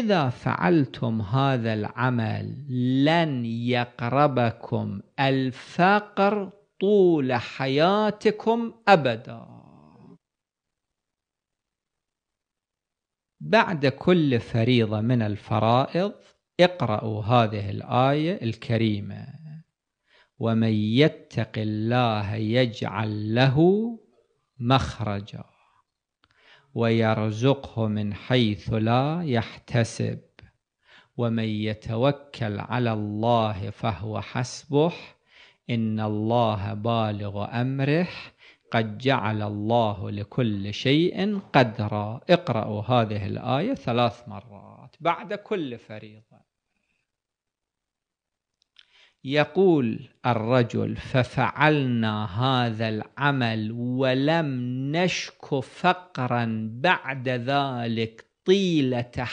إذا فعلتم هذا العمل لن يقربكم الفقر طول حياتكم أبدا بعد كل فريضة من الفرائض اقرأوا هذه الآية الكريمة ومن يتق الله يجعل له مخرجا ويرزقه من حيث لا يحتسب ومن يتوكل على الله فهو حسبه إن الله بالغ أمره قد جعل الله لكل شيء قدرا اقرأوا هذه الآية ثلاث مرات بعد كل فريضة يقول الرجل ففعلنا هذا العمل ولم نشك فقرا بعد ذلك طيلة